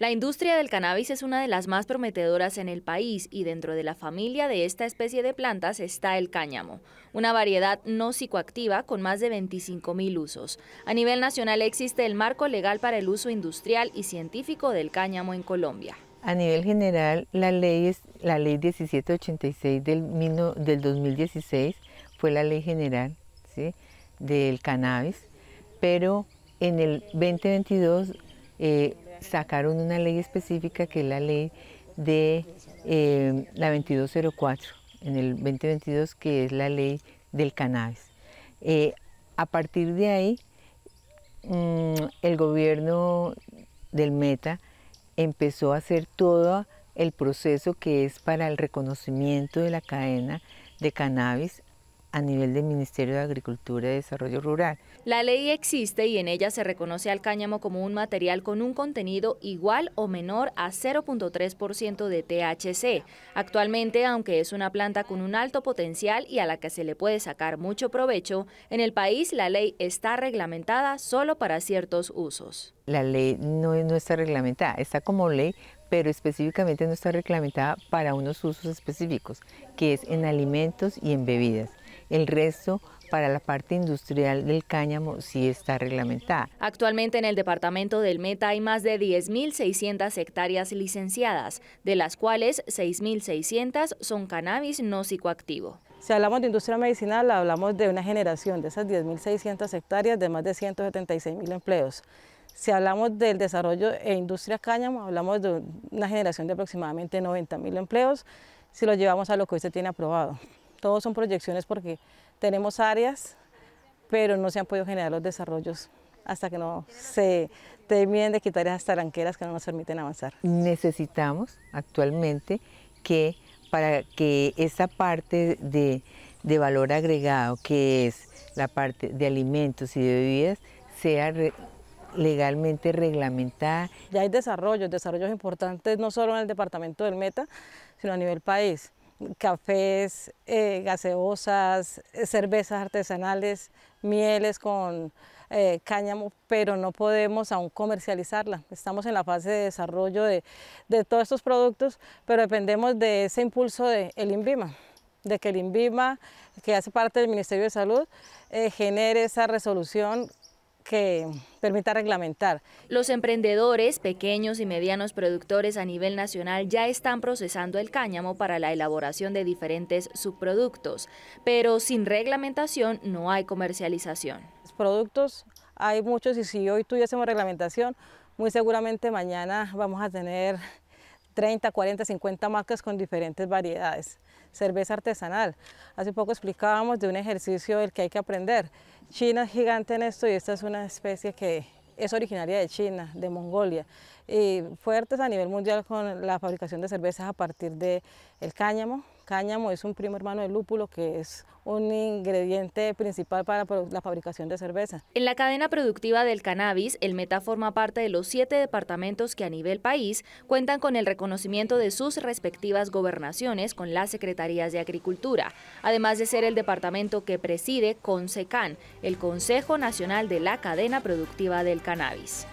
La industria del cannabis es una de las más prometedoras en el país y dentro de la familia de esta especie de plantas está el cáñamo, una variedad no psicoactiva con más de 25.000 usos. A nivel nacional existe el marco legal para el uso industrial y científico del cáñamo en Colombia. A nivel general, la ley, la ley 1786 del, del 2016 fue la ley general del cannabis, pero en el 2022 sacaron una ley específica que es la ley de eh, la 2204, en el 2022, que es la ley del cannabis. Eh, a partir de ahí, mm, el gobierno del Meta empezó a hacer todo el proceso que es para el reconocimiento de la cadena de cannabis a nivel del Ministerio de Agricultura y Desarrollo Rural. La ley existe y en ella se reconoce al cáñamo como un material con un contenido igual o menor a 0.3% de THC. Actualmente, aunque es una planta con un alto potencial y a la que se le puede sacar mucho provecho, en el país la ley está reglamentada solo para ciertos usos. La ley no, está reglamentada, está como ley, pero específicamente no está reglamentada para unos usos específicos, que es en alimentos y en bebidas. El resto para la parte industrial del cáñamo sí está reglamentada. Actualmente en el departamento del Meta hay más de 10.600 hectáreas licenciadas, de las cuales 6.600 son cannabis no psicoactivo. Si hablamos de industria medicinal, hablamos de una generación de esas 10.600 hectáreas de más de 176.000 empleos. Si hablamos del desarrollo e industria cáñamo, hablamos de una generación de aproximadamente 90.000 empleos, si lo llevamos a lo que hoy tiene aprobado. Todos son proyecciones porque tenemos áreas, pero no se han podido generar los desarrollos hasta que no se terminen de quitar esas taranqueras que no nos permiten avanzar. Necesitamos actualmente que para que esa parte de, valor agregado, que es la parte de alimentos y de bebidas, sea legalmente reglamentada. Ya hay desarrollos, desarrollos importantes no solo en el departamento del Meta, sino a nivel país cafés, eh, gaseosas, eh, cervezas artesanales, mieles con eh, cáñamo, pero no podemos aún comercializarla. Estamos en la fase de desarrollo de, todos estos productos, pero dependemos de ese impulso del el INVIMA de que el INVIMA, que hace parte del Ministerio de Salud, genere esa resolución que permita reglamentar. Los emprendedores, pequeños y medianos productores a nivel nacional ya están procesando el cáñamo para la elaboración de diferentes subproductos, pero sin reglamentación no hay comercialización. Los productos hay muchos y si hoy tuviésemos reglamentación, muy seguramente mañana vamos a tener 30, 40, 50 marcas con diferentes variedades. Cerveza artesanal. Hace poco explicábamos de un ejercicio del que hay que aprender. China es gigante en esto y esta es una especie que es originaria de China, de Mongolia, y fuertes a nivel mundial con la fabricación de cervezas a partir del el cáñamo, Cáñamo es un primo hermano del lúpulo que es un ingrediente principal para la fabricación de cerveza. En la cadena productiva del cannabis, el Meta forma parte de los siete departamentos que a nivel país cuentan con el reconocimiento de sus respectivas gobernaciones con las secretarías de Agricultura, además de ser el departamento que preside CONSECAN, el Consejo Nacional de la Cadena Productiva del Cannabis.